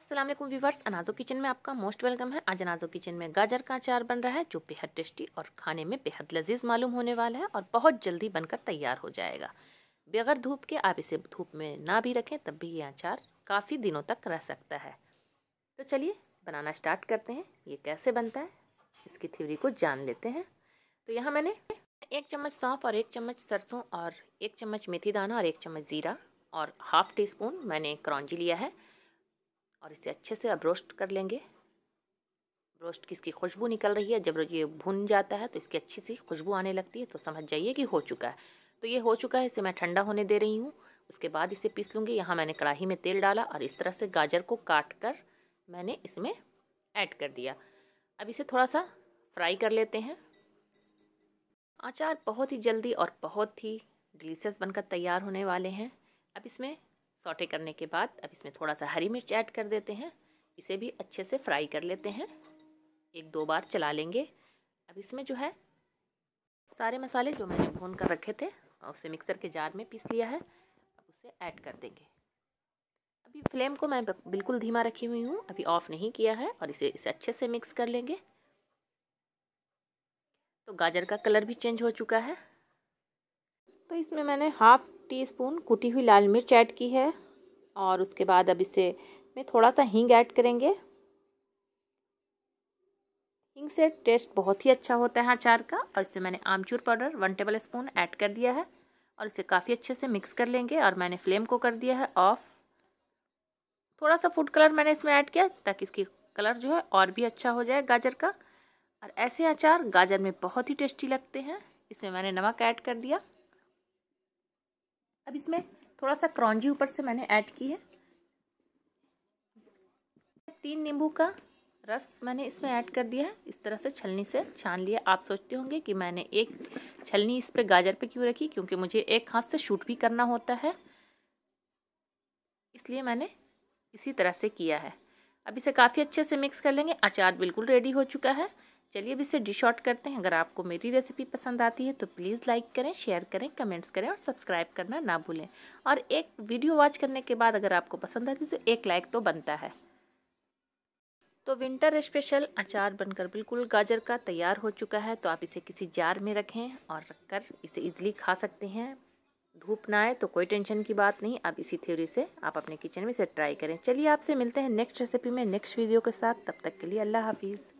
Aslam viewers अनाजो kitchen में आपका मोस्ट वेलकम है आज अनाजो किचन में गाजर का अचार बन रहा है जो बेहद टेस्टी और खाने में बेहद लजीज मालूम होने वाला है और बहुत जल्दी बनकर तैयार हो जाएगा बगैर धूप के आप इसे धूप में ना भी रखें तब भी ये अचार काफ़ी दिनों तक रह सकता है तो चलिए बनाना स्टार्ट करते हैं ये कैसे बनता है इसकी थ्योरी को जान लेते हैं तो यहाँ मैंने एक चम्मच सौंफ और एक चम्मच सरसों और एक चम्मच मेथी दाना और एक चम्मच ज़ीरा और हाफ़ टी स्पून मैंने क्रॉन्जी लिया है और इसे अच्छे से अब रोस्ट कर लेंगे रोस्ट की इसकी खुशबू निकल रही है जब ये भुन जाता है तो इसकी अच्छी सी खुशबू आने लगती है तो समझ जाइए कि हो चुका है तो ये हो चुका है इसे मैं ठंडा होने दे रही हूँ उसके बाद इसे पीस लूँगी यहाँ मैंने कढ़ाई में तेल डाला और इस तरह से गाजर को काट कर मैंने इसमें ऐड कर दिया अब इसे थोड़ा सा फ्राई कर लेते हैं अचार बहुत ही जल्दी और बहुत ही डिलीशियस बनकर तैयार होने वाले हैं अब इसमें सौटे करने के बाद अब इसमें थोड़ा सा हरी मिर्च ऐड कर देते हैं इसे भी अच्छे से फ्राई कर लेते हैं एक दो बार चला लेंगे अब इसमें जो है सारे मसाले जो मैंने भून कर रखे थे उसे मिक्सर के जार में पीस लिया है अब उसे ऐड कर देंगे अभी फ्लेम को मैं बिल्कुल धीमा रखी हुई हूँ अभी ऑफ़ नहीं किया है और इसे इसे अच्छे से मिक्स कर लेंगे तो गाजर का कलर भी चेंज हो चुका है तो इसमें मैंने हाफ टीस्पून कुटी हुई लाल मिर्च ऐड की है और उसके बाद अब इसे में थोड़ा सा हींग ऐड करेंगे हींग से टेस्ट बहुत ही अच्छा होता है अचार का और इसमें मैंने amchur powder one tablespoon add कर दिया है और इसे काफ़ी अच्छे से मिक्स कर लेंगे और मैंने फ्लेम को कर दिया है ऑफ़ थोड़ा सा फूड कलर मैंने इसमें ऐड किया ताकि इसकी कलर जो है और भी अच्छा हो जाए गाजर का और ऐसे अचार गाजर में बहुत ही टेस्टी लगते हैं इसमें मैंने नमक ऐड कर दिया अब इसमें थोड़ा सा क्रॉन्जी ऊपर से मैंने ऐड की है तीन नींबू का रस मैंने इसमें ऐड कर दिया है इस तरह से छलनी से छान लिया आप सोचते होंगे कि मैंने एक छलनी इस पे गाजर पे क्यों रखी क्योंकि मुझे एक हाथ से शूट भी करना होता है इसलिए मैंने इसी तरह से किया है अब इसे काफ़ी अच्छे से मिक्स कर लेंगे अचार बिल्कुल रेडी हो चुका है चलिए अब इसे डिश आउट करते हैं अगर आपको मेरी रेसिपी पसंद आती है तो प्लीज़ लाइक करें शेयर करें कमेंट्स करें और सब्सक्राइब करना ना भूलें और एक वीडियो वॉच करने के बाद अगर आपको पसंद आती है तो एक लाइक तो बनता है तो विंटर स्पेशल अचार बनकर बिल्कुल गाजर का तैयार हो चुका है तो आप इसे किसी जार में रखें और रखकर इसे इजीली खा सकते हैं धूप ना आए तो कोई टेंशन की बात नहीं अब इसी थ्योरी से आप अपने किचन में इसे ट्राई करें चलिए आपसे मिलते हैं नेक्स्ट रेसिपी में नेक्स्ट वीडियो के साथ तब तक के लिए अल्लाह हाफिज़